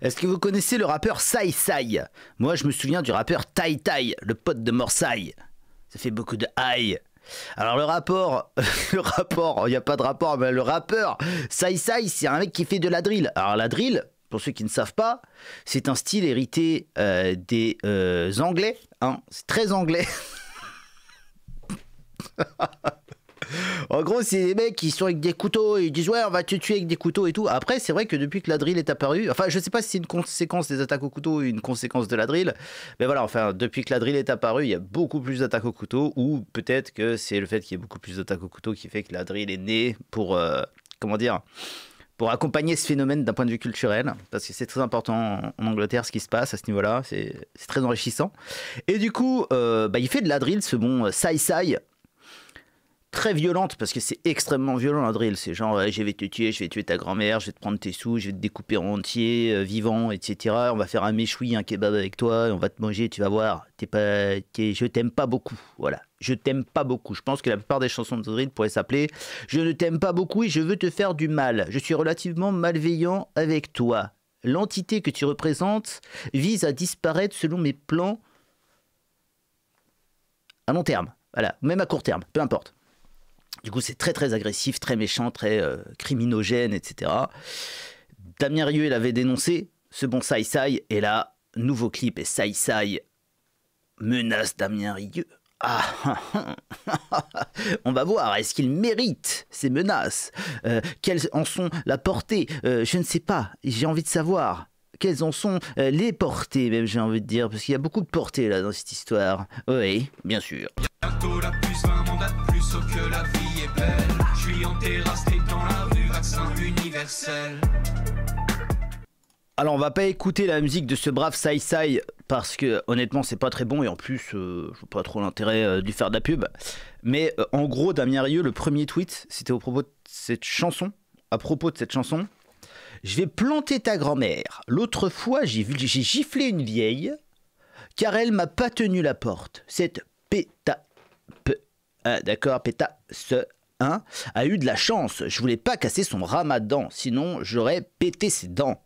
Est-ce que vous connaissez le rappeur Sai Sai Moi, je me souviens du rappeur Tai Tai, le pote de Morsai. Ça fait beaucoup de aïe. Alors le rapport, le rapport, il n'y a pas de rapport, mais le rappeur, Sai Sai, c'est un mec qui fait de la drill. Alors la drill, pour ceux qui ne savent pas, c'est un style hérité euh, des euh, Anglais. Hein. c'est très anglais. En gros, c'est des mecs qui sont avec des couteaux et ils disent ouais, on va te tuer avec des couteaux et tout. Après, c'est vrai que depuis que la drill est apparue, enfin, je sais pas si c'est une conséquence des attaques au couteau ou une conséquence de la drill, mais voilà, enfin, depuis que la drill est apparue, il y a beaucoup plus d'attaques au couteau ou peut-être que c'est le fait qu'il y ait beaucoup plus d'attaques au couteau qui fait que la drill est née pour euh, comment dire pour accompagner ce phénomène d'un point de vue culturel, parce que c'est très important en Angleterre ce qui se passe à ce niveau-là, c'est très enrichissant. Et du coup, euh, bah, il fait de la drill, ce bon euh, Sai Sai, très violente, parce que c'est extrêmement violent un drill. C'est genre, je vais te tuer, je vais tuer ta grand-mère, je vais te prendre tes sous, je vais te découper en entier, euh, vivant, etc. On va faire un méchoui, un kebab avec toi, on va te manger, tu vas voir. pas, je t'aime pas beaucoup. Voilà. Je t'aime pas beaucoup. Je pense que la plupart des chansons de drill pourraient s'appeler Je ne t'aime pas beaucoup et je veux te faire du mal. Je suis relativement malveillant avec toi. L'entité que tu représentes vise à disparaître selon mes plans à long terme. Voilà, même à court terme, peu importe. Du coup, c'est très très agressif, très méchant, très euh, criminogène, etc. Damien Rieu, il avait dénoncé ce bon Sai Sai, et là, nouveau clip et Sai Sai menace Damien Rieu. Ah, on va voir, est-ce qu'il mérite ces menaces euh, Quelles en sont la portée euh, Je ne sais pas, j'ai envie de savoir quelles en sont euh, les portées, même j'ai envie de dire, parce qu'il y a beaucoup de portées là dans cette histoire. Oui, bien sûr. Alors on va pas écouter la musique de ce brave Sai Sai parce que honnêtement c'est pas très bon et en plus euh, je vois pas trop l'intérêt du euh, de faire de la pub. Mais en gros Damien Rieu le premier tweet c'était au propos de cette chanson, à propos de cette chanson je vais planter ta grand-mère. L'autre fois, j'ai giflé une vieille car elle m'a pas tenu la porte. Cette péta. Ah, d'accord, péta. Ce. Hein, a eu de la chance. Je voulais pas casser son ramadan, sinon j'aurais pété ses dents.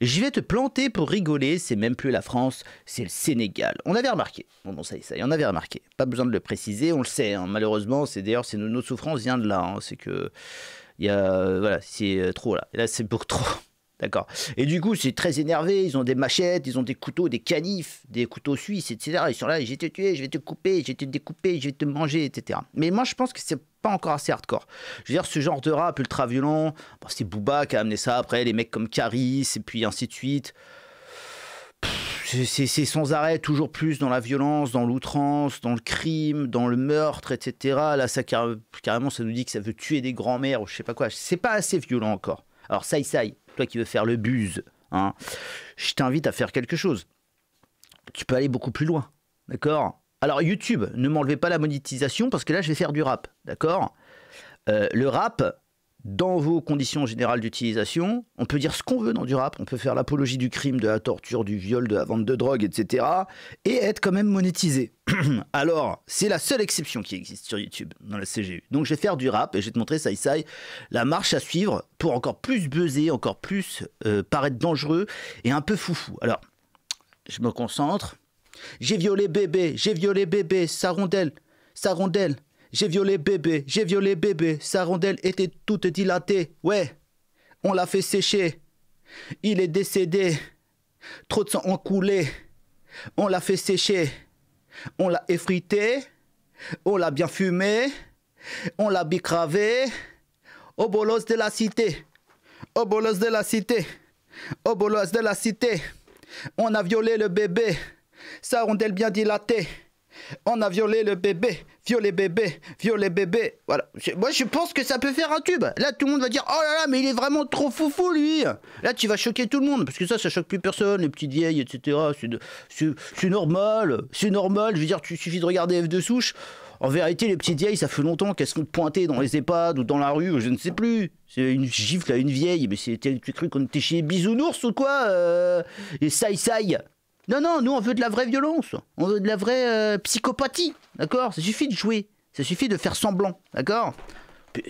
J'y vais te planter pour rigoler, c'est même plus la France, c'est le Sénégal. On avait remarqué. Bon, ça y est, ça y est, on avait remarqué. Pas besoin de le préciser, on le sait. Hein. Malheureusement, c'est d'ailleurs, c'est nos, souffrances viennent de là. Hein. C'est que il euh, voilà, c'est euh, trop là. là, c'est beaucoup trop. D'accord. Et du coup, c'est très énervé. Ils ont des machettes, ils ont des couteaux, des canifs, des couteaux suisses, etc. Ils sont là, j'ai te tué, je vais te couper, je vais te découper, je vais te manger, etc. Mais moi, je pense que c'est pas encore assez hardcore. Je veux dire, ce genre de rap ultra violent, c'est Booba qui a amené ça après, les mecs comme Caris, et puis ainsi de suite c'est sans arrêt toujours plus dans la violence, dans l'outrance, dans le crime, dans le meurtre, etc. Là, ça carrément, ça nous dit que ça veut tuer des grands-mères ou je sais pas quoi. C'est pas assez violent encore. Alors, ça, ça, toi qui veux faire le buse, hein, je t'invite à faire quelque chose. Tu peux aller beaucoup plus loin, d'accord Alors, YouTube, ne m'enlevez pas la monétisation parce que là, je vais faire du rap, d'accord euh, Le rap, dans vos conditions générales d'utilisation. On peut dire ce qu'on veut dans du rap, on peut faire l'apologie du crime, de la torture, du viol, de la vente de drogue, etc. Et être quand même monétisé. Alors, c'est la seule exception qui existe sur YouTube, dans la CGU. Donc je vais faire du rap et je vais te montrer, ça y la marche à suivre pour encore plus buzzer, encore plus euh, paraître dangereux et un peu foufou. Alors, je me concentre. J'ai violé bébé, j'ai violé bébé, sa rondelle, sa rondelle, j'ai violé bébé, j'ai violé bébé. Sa rondelle était toute dilatée. Ouais, on l'a fait sécher. Il est décédé. Trop de sang ont coulé. On l'a fait sécher. On l'a effrité. On l'a bien fumé. On l'a bicravé. Au bolos de la cité. Au bolos de la cité. Au bolos de la cité. On a violé le bébé. Sa rondelle bien dilatée. On a violé le bébé, violé bébé, violé bébé. Voilà. Moi, je pense que ça peut faire un tube. Là, tout le monde va dire Oh là là, mais il est vraiment trop foufou, lui. Là, tu vas choquer tout le monde. Parce que ça, ça choque plus personne, les petites vieilles, etc. C'est normal. C'est normal. Je veux dire, tu suffit de regarder F de souche. En vérité, les petites vieilles, ça fait longtemps qu'elles sont pointées dans les EHPAD ou dans la rue, je ne sais plus. C'est une gifle à une vieille, mais c'était, tu truc, qu'on était chez Bisounours ou quoi ça euh, Et ça saï non, non, nous on veut de la vraie violence, on veut de la vraie euh, psychopathie, d'accord Ça suffit de jouer, ça suffit de faire semblant, d'accord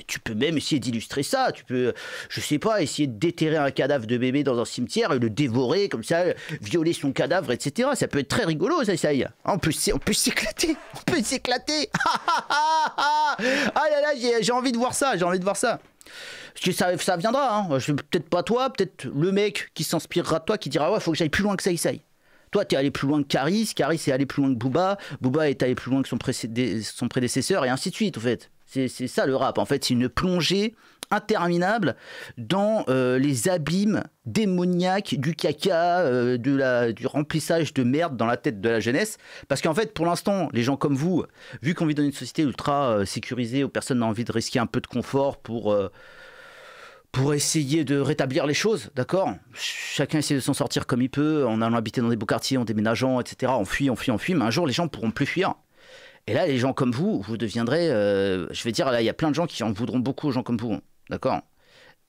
tu peux même essayer d'illustrer ça. Tu peux, je sais pas, essayer de déterrer un cadavre de bébé dans un cimetière et le dévorer comme ça, violer son cadavre, etc. Ça peut être très rigolo, ça, ça y est. On peut, on peut s'éclater. On peut s'éclater. Ah, ah, ah, ah là là, j'ai envie de voir ça. J'ai envie de voir ça. ça, ça viendra. Hein. Peut-être pas toi, peut-être le mec qui s'inspirera de toi, qui dira ouais, faut que j'aille plus loin que ça, ça. Toi, tu es allé plus loin que Caris, Caris est allé plus loin que Booba, Booba est allé plus loin que son, prédécesseur, et ainsi de suite, en fait. C'est ça le rap, en fait, c'est une plongée interminable dans euh, les abîmes démoniaques du caca, euh, du remplissage de merde dans la tête de la jeunesse. Parce qu'en fait, pour l'instant, les gens comme vous, vu qu'on vit dans une société ultra euh, sécurisée où personne n'a envie de risquer un peu de confort pour pour essayer de rétablir les choses, d'accord Chacun essaie de s'en sortir comme il peut, en allant habiter dans des beaux quartiers, en déménageant, etc. On fuit, on fuit, on fuit, mais un jour les gens pourront plus fuir. Et là, les gens comme vous, vous deviendrez, euh, je vais dire, là, il y a plein de gens qui en voudront beaucoup aux gens comme vous, d'accord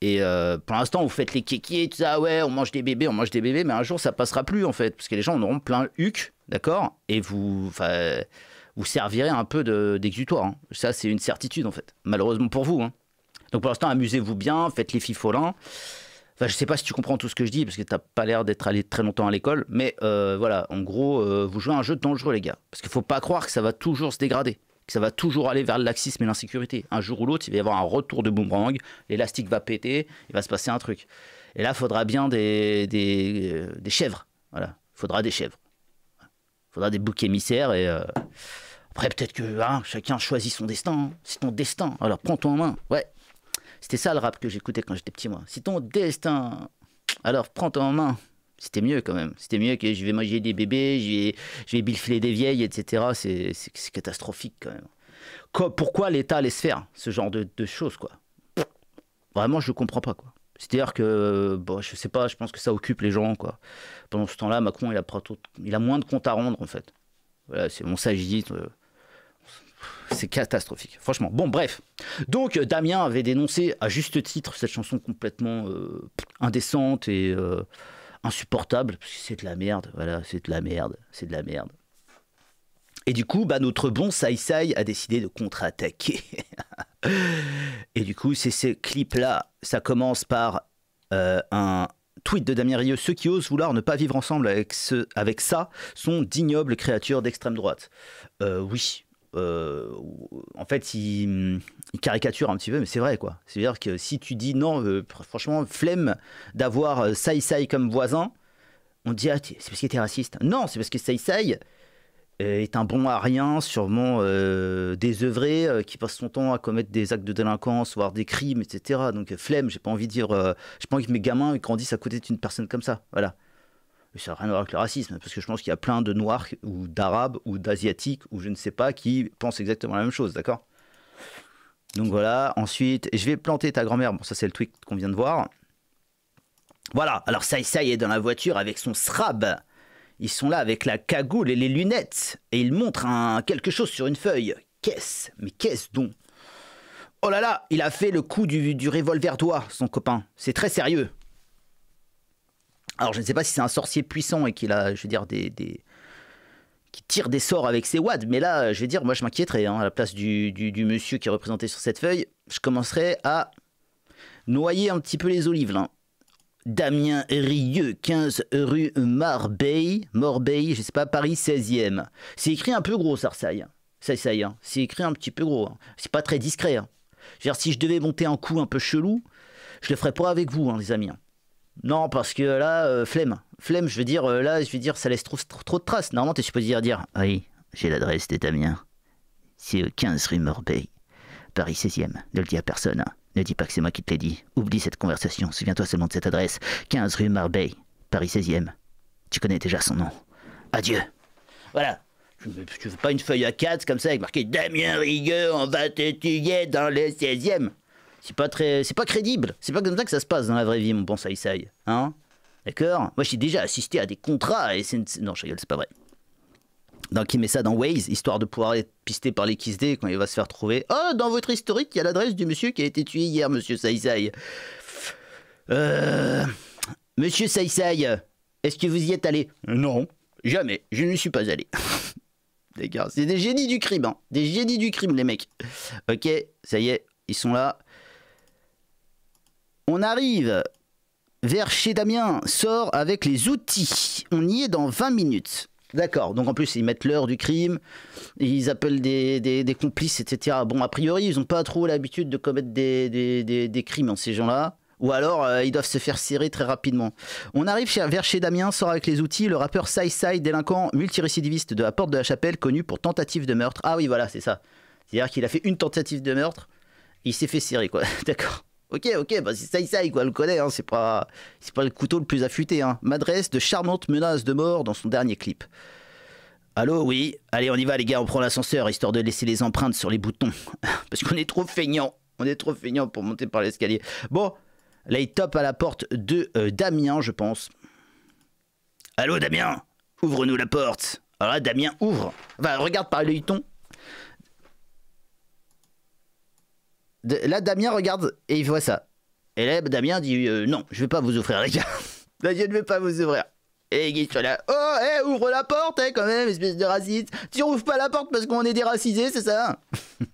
et euh, pour l'instant, vous faites les qui tout ça, ouais, on mange des bébés, on mange des bébés, mais un jour, ça passera plus, en fait, parce que les gens en auront plein huc, d'accord Et vous, vous servirez un peu d'exutoire. De, d'exutoire. Hein. Ça, c'est une certitude, en fait. Malheureusement pour vous, hein. Donc pour l'instant, amusez-vous bien, faites les fifolins. Enfin, je sais pas si tu comprends tout ce que je dis parce que tu n'as pas l'air d'être allé très longtemps à l'école, mais euh, voilà, en gros, euh, vous jouez un jeu dangereux, les gars. Parce qu'il ne faut pas croire que ça va toujours se dégrader, que ça va toujours aller vers le laxisme et l'insécurité. Un jour ou l'autre, il va y avoir un retour de boomerang, l'élastique va péter, il va se passer un truc. Et là, il faudra bien euh, des, chèvres. Voilà, faudra des chèvres. Il Faudra des boucs émissaires et. Après, peut-être que hein, chacun choisit son destin. Hein. C'est ton destin. Alors, prends-toi en main. Ouais, c'était ça le rap que j'écoutais quand j'étais petit, moi. Si ton destin. Alors prends-toi en main. C'était mieux quand même. C'était mieux que je vais manger des bébés, je vais, je des vieilles, etc. C'est catastrophique quand même. pourquoi l'État laisse faire ce genre de, choses, quoi Vraiment, je comprends pas, quoi. C'est-à-dire que, bon, je sais pas, je pense que ça occupe les gens, quoi. Pendant ce temps-là, Macron, il a, il a moins de comptes à rendre, en fait. Voilà, c'est mon sagite. Euh, c'est catastrophique, franchement. Bon, bref. Donc, euh, Damien avait dénoncé à juste titre cette chanson complètement euh, indécente et euh, insupportable, parce que c'est de la merde, voilà, c'est de la merde, c'est de la merde. Et du coup, bah, notre bon Sai Sai a décidé de contre-attaquer. et du coup, c'est ce clip là Ça commence par un tweet de Damien Rieu Ceux qui osent vouloir ne pas vivre ensemble avec, ce, avec ça sont d'ignobles créatures d'extrême droite. oui, euh, en fait, il, caricature un petit peu, mais c'est vrai, quoi. C'est-à-dire que si tu dis non, euh, franchement, flemme d'avoir euh, Sai Sai comme voisin, on te dit, ah, c'est parce qu'il était raciste. Non, c'est parce que Sai Sai est un bon à rien, sûrement des désœuvré, qui passe son temps à commettre des actes de délinquance, voire des crimes, etc. Donc, flemme, j'ai pas envie de dire, j'ai pas envie que mes gamins grandissent à côté d'une personne comme ça. Voilà mais ça n'a rien à voir avec le racisme, parce que je pense qu'il y a plein de Noirs ou d'Arabes ou d'Asiatiques ou je ne sais pas qui pensent exactement la même chose, d'accord Donc voilà, ensuite, je vais planter ta grand-mère, bon ça c'est le tweet qu'on vient de voir. Voilà, alors ça, est dans la voiture avec son srab. Ils sont là avec la cagoule et les lunettes, et ils montrent quelque chose sur une feuille. Qu'est-ce Mais qu'est-ce donc Oh là là, il a fait le coup du, du revolver d'oie, son copain. C'est très sérieux. Alors je ne sais pas si c'est un sorcier puissant et qu'il a, je veux dire, des, qui tire des sorts avec ses wads, mais là, je vais dire, moi je m'inquiéterais, hein, à la place du, monsieur qui est représenté sur cette feuille, je commencerais à noyer un petit peu les olives là. Damien Rieux, 15 rue Marbeille, Morbey, je sais pas, Paris 16e. C'est écrit un peu gros, ça y hein. c'est écrit un petit peu gros. Ce hein. C'est pas très discret. Hein. Je si je devais monter un coup un peu chelou, je le ferais pas avec vous, les amis. Non, parce que là, euh, flemme. Flemme, je veux dire, euh, là, je veux dire, ça laisse trop, trop, de traces. Normalement, t'es supposé dire, dire ah Oui, j'ai l'adresse des Damien. C'est 15 rue Morbeil, Paris 16e. Ne le dis à personne. Hein. Ne dis pas que c'est moi qui te l'ai dit. Oublie cette conversation. Souviens-toi seulement de cette adresse. 15 rue Marbeille, Paris 16e. Tu connais déjà son nom. Adieu. Voilà. Tu veux pas une feuille à 4 comme ça avec marqué Damien Rigueux, on va te tuer dans le 16e c'est pas très, c'est pas crédible. C'est pas comme ça que ça se passe dans la vraie vie, mon bon Saïsaï. Hein D'accord Moi, j'ai déjà assisté à des contrats et c'est Non, je rigole, c'est pas vrai. Donc, il met ça dans Waze, histoire de pouvoir être pisté par les KISD quand il va se faire trouver. Oh, dans votre historique, il y a l'adresse du monsieur qui a été tué hier, monsieur Saïsaï. Euh... Monsieur Saïsaï, est-ce que vous y êtes allé Non, jamais. Je ne suis pas allé. D'accord, c'est des génies du crime, hein. Des génies du crime, les mecs. Ok, ça y est, ils sont là. On arrive vers chez Damien, sort avec les outils. On y est dans 20 minutes. D'accord, donc en plus ils mettent l'heure du crime, ils appellent des, complices, etc. Bon, a priori, ils n'ont pas trop l'habitude de commettre des, crimes, en hein, ces gens-là. Ou alors, euh, ils doivent se faire serrer très rapidement. On arrive chez, vers chez Damien, sort avec les outils, le rappeur Sai délinquant multirécidiviste de la Porte de la Chapelle, connu pour tentative de meurtre. Ah oui, voilà, c'est ça. C'est-à-dire qu'il a fait une tentative de meurtre, il s'est fait serrer, quoi. D'accord. Ok, ok, bah c'est ça, quoi, le connaît, hein, c'est pas, pas le couteau le plus affûté. Hein. M'adresse de charmantes menace de mort dans son dernier clip. Allô, oui Allez, on y va, les gars, on prend l'ascenseur, histoire de laisser les empreintes sur les boutons. Parce qu'on est trop feignant, On est trop feignant pour monter par l'escalier. Bon, là, il top à la porte de euh, Damien, je pense. Allô, Damien Ouvre-nous la porte Alors ah, là, Damien ouvre. Enfin, regarde par le liton. là, Damien regarde et il voit ça. Et là, Damien dit euh, Non, je vais pas vous ouvrir, les gars. je ne vais pas vous ouvrir. Et Guy là Oh, eh, ouvre la porte, eh, quand même, espèce de raciste. Tu ouvres pas la porte parce qu'on est déracisé, c'est ça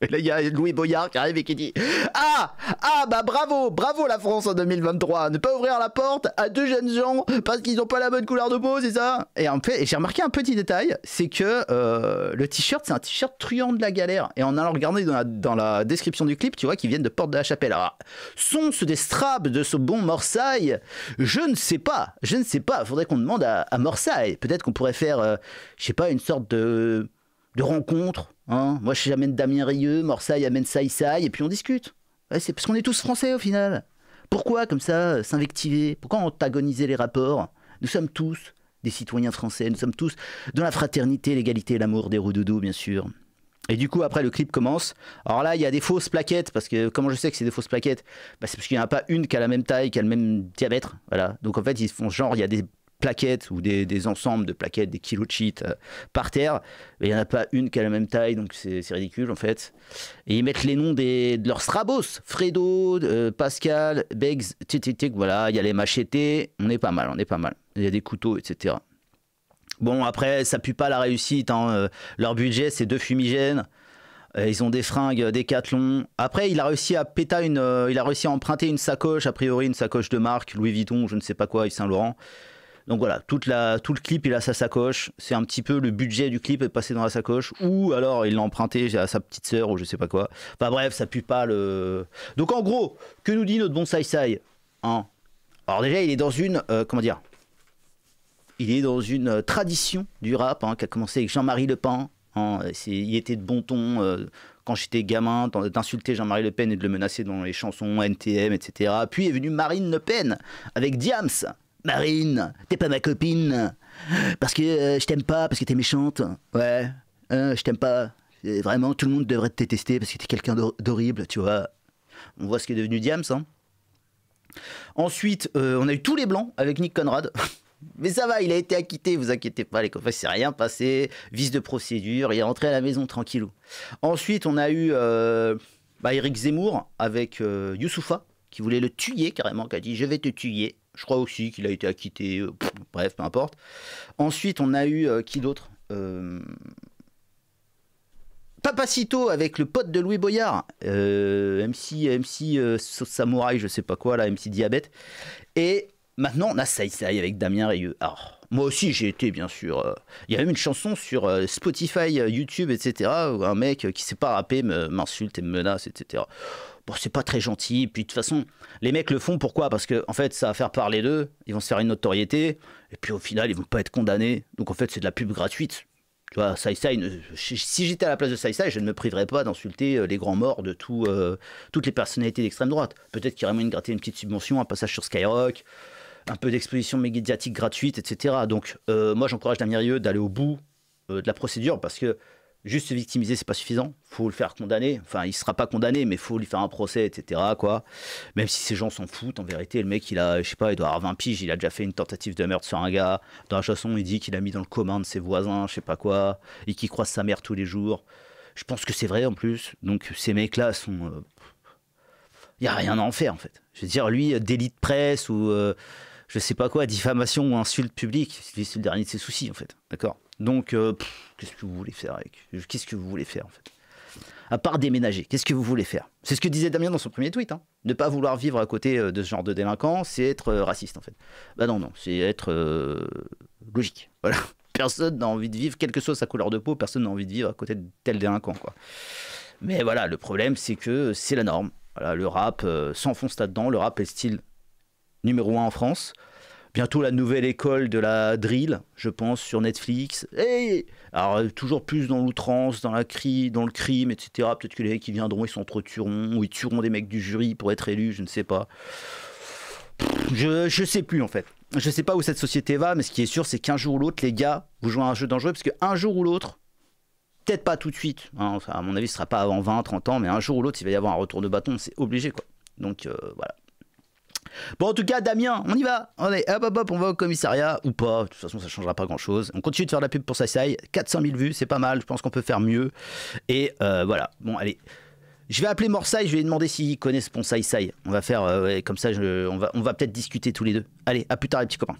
Et là, il y a Louis Boyard qui arrive et qui dit Ah Ah bah bravo Bravo la France en 2023 Ne pas ouvrir la porte à deux jeunes gens parce qu'ils n'ont pas la bonne couleur de peau, c'est ça Et en fait, j'ai remarqué un petit détail c'est que euh, le t-shirt, c'est un t-shirt truant de la galère. Et en allant regarder dans la, description du clip, tu vois qu'ils viennent de Porte de la Chapelle. Alors, sont-ce des straps de ce bon Morsaille Je ne sais pas. Je ne sais pas. Faudrait qu'on demande à, à Peut-être qu'on pourrait faire, je euh, je sais pas, une sorte de de rencontres. Hein. Moi, amène Damien Rieux, Morsay amène Saïsaï, et puis on discute. c'est parce qu'on est tous français au final. Pourquoi comme ça euh, s'invectiver Pourquoi antagoniser les rapports Nous sommes tous des citoyens français, nous sommes tous dans la fraternité, l'égalité et l'amour des roudoudous, bien sûr. Et du coup, après, le clip commence. Alors là, il y a des fausses plaquettes, parce que comment je sais que c'est des fausses plaquettes bah, C'est parce qu'il n'y en a pas une qui a la même taille, qui a le même diamètre. Voilà. Donc en fait, ils font genre, il y a des plaquettes ou des, ensembles de plaquettes, des kilos de euh, par terre. Mais il n'y en a pas une qui a la même taille, donc c'est ridicule en fait. Et ils mettent les noms des, de leurs strabos. Fredo, euh, Pascal, Beggs, tic voilà, il y a les machetés. On est pas mal, on est pas mal. Il y a des couteaux, etc. Bon, après, ça pue pas la réussite. Hein. Euh, leur budget, c'est deux fumigènes. Ils ont des fringues, des cathlons. Après, il a réussi à une, il a réussi à emprunter une sacoche, a priori une sacoche de marque, Louis Vuitton, je ne sais pas quoi, Yves Saint Laurent. Donc voilà, tout le clip, il a sa sacoche. C'est un petit peu le budget du clip est passé dans la sacoche. Ou alors, il l'a emprunté à sa petite sœur ou je sais pas quoi. Enfin bref, ça pue pas le. Donc en gros, que nous dit notre bon Sai Sai hein Alors déjà, il est dans une. Euh, comment dire il est dans une euh, tradition du rap hein, qui a commencé avec Jean-Marie Le Pen. Hein. il était de bon ton euh, quand j'étais gamin d'insulter Jean-Marie Le Pen et de le menacer dans les chansons NTM, etc. Puis est venue Marine Le Pen avec Diams, Marine, t'es pas ma copine. Parce que euh, je t'aime pas, parce que t'es méchante. Ouais, hein, je t'aime pas. vraiment, tout le monde devrait te détester parce que t'es quelqu'un d'horrible, tu vois. On voit ce qui est devenu Diams. Hein. Ensuite, euh, on a eu tous les blancs avec Nick Conrad. Mais ça va, il a été acquitté, vous inquiétez pas, les copains, c'est rien passé. Vice de procédure, il est rentré à la maison tranquillou. Ensuite, on a eu euh, bah, Eric Zemmour avec Youssoufa qui voulait le tuer carrément, qui a dit Je vais te tuer. Je crois aussi qu'il a été acquitté, euh, bref, peu importe. Ensuite, on a eu euh, qui d'autre euh, Papacito avec le pote de Louis Boyard, MC, MC Samouraï, je sais pas quoi, là, MC Diabète. Et maintenant, on a Sai avec Damien Rayeux. Alors, moi aussi, j'ai été, bien sûr. Il y a même une chanson sur Spotify, YouTube, etc., où un mec qui ne s'est pas rappé m'insulte et me menace, etc bon, c'est pas très gentil. Puis de toute façon, les mecs le font pourquoi Parce que en fait, ça va faire parler d'eux, ils vont se faire une notoriété, et puis au final, ils vont pas être condamnés. Donc en fait, c'est de la pub gratuite. Tu vois, Sai si j'étais à la place de Sai je ne me priverais pas d'insulter euh, les grands morts de tout, euh, toutes les personnalités d'extrême droite. Peut-être qu'il y aurait moyen gratter une petite subvention, un passage sur Skyrock, un peu d'exposition médiatique gratuite, etc. Donc, euh, moi, j'encourage Damien Rieu d'aller au bout de la procédure parce que juste se victimiser, c'est pas suffisant. Faut le faire condamner. Enfin, il sera pas condamné, mais faut lui faire un procès, etc. Quoi. Même si ces gens s'en foutent, en vérité, le mec, il a, je sais pas, il doit avoir 20 piges, il a déjà fait une tentative de meurtre sur un gars. Dans la chanson, il dit qu'il a mis dans le commun de ses voisins, je sais pas quoi, et qu'il croise sa mère tous les jours. Je pense que c'est vrai en plus. Donc ces mecs-là sont. Il euh, n'y a rien à en faire, en fait. Je veux dire, lui, euh, délit de presse ou. Euh, je sais pas quoi, diffamation ou insulte publique. C'est le dernier de ses soucis, en fait. D'accord Donc, euh, qu'est-ce que vous voulez faire avec Qu'est-ce que vous voulez faire, en fait à part déménager, qu'est-ce que vous voulez faire C'est ce que disait Damien dans son premier tweet. Hein. Ne pas vouloir vivre à côté euh, de ce genre de délinquant, c'est être euh, raciste en fait. Bah non, non, c'est être logique. Voilà. Personne n'a envie de vivre, quelle que soit sa couleur de peau, personne n'a envie de vivre à côté de tel délinquant. Quoi. Mais voilà, le problème, c'est que c'est la norme. Voilà, le rap s'enfonce là-dedans. Le rap est style numéro 1 en France. Bientôt la nouvelle école de la drill, je pense, sur Netflix. et Alors, euh, toujours plus dans l'outrance, dans la cri, dans le crime, etc. Peut-être que les mecs qui viendront, ils sont trop turons. ou ils tueront des mecs du jury pour être élus, je ne sais pas. Je, ne sais plus, en fait. Je ne sais pas où cette société va, mais ce qui est sûr, c'est qu'un jour ou l'autre, les gars, vous jouez à un jeu dangereux, parce qu'un jour ou l'autre, peut-être pas tout de suite, hein, à mon avis, ce sera pas avant 20, 30 ans, mais un jour ou l'autre, il va y avoir un retour de bâton, c'est obligé, quoi. Donc, euh, voilà. Bon, en tout cas, Damien, on y va. Allez, hop, hop, hop, on va au commissariat ou pas. De toute façon, ça changera pas grand chose. On continue de faire de la pub pour Sai. 400 000 vues, c'est pas mal. Je pense qu'on peut faire mieux. Et euh, voilà. Bon, allez. Je vais appeler Morsai, je vais lui demander s'il connaît ce Sai. On va faire, euh, comme ça, on va, on va peut-être discuter tous les deux. Allez, à plus tard, les petits copains.